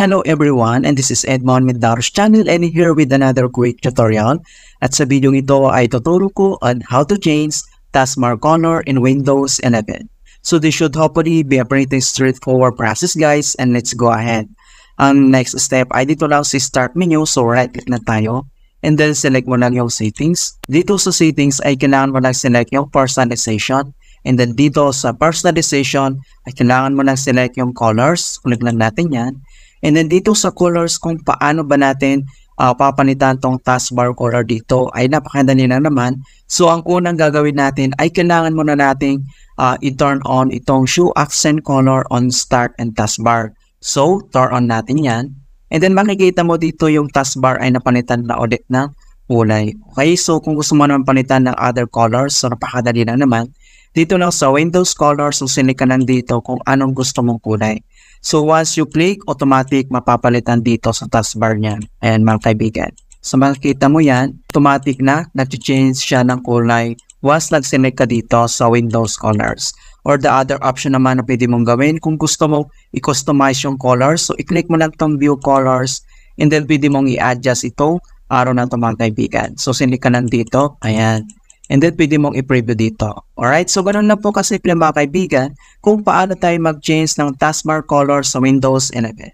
Hello everyone and this is Edmond Medaros channel and here with another quick tutorial. At sa video ito ay tuturo ko on how to change taskbar color in Windows 11. So this should hopefully be a pretty straightforward process guys and let's go ahead. Ang next step ay dito lang si start menu so right click na tayo and then select mo lang yung settings. Dito sa settings ay kailangan mo lang select yung personalization and then dito sa personalization ay kailangan mo lang select yung colors. Click lang natin yan. And then dito sa colors kung paano ba natin uh, ah, papanitan tong taskbar color dito ay napakadali na naman. So ang unang gagawin natin ay kailangan muna nating uh, i-turn on itong show accent color on start and taskbar. So turn on natin yan. And then makikita mo dito yung taskbar ay napanitan na ulit ng kulay. Okay, so kung gusto mo naman panitan ng other colors, so napakadali na naman. Dito lang sa Windows Colors, susunod sinig ka lang dito kung anong gusto mong kulay. So once you click, automatic mapapalitan dito sa taskbar niyan. Ayan mga kaibigan. So makikita mo yan, automatic na nag-change siya ng kulay once nag-select ka dito sa Windows Colors. Or the other option naman na pwede mong gawin kung gusto mo i-customize yung colors. So i-click mo lang itong View Colors and then pwede mong i-adjust ito araw na ito mga kaibigan. So sinik ka lang dito. Ayan and then pwede mong i-preview dito. Alright, so ganun na po kasi mga kaibigan kung paano tayo mag-change ng taskbar color sa Windows 11.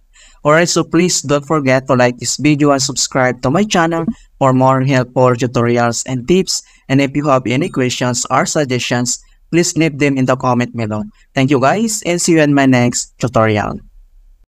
Alright, so please don't forget to like this video and subscribe to my channel for more helpful tutorials and tips. And if you have any questions or suggestions, please leave them in the comment below. Thank you guys and see you in my next tutorial.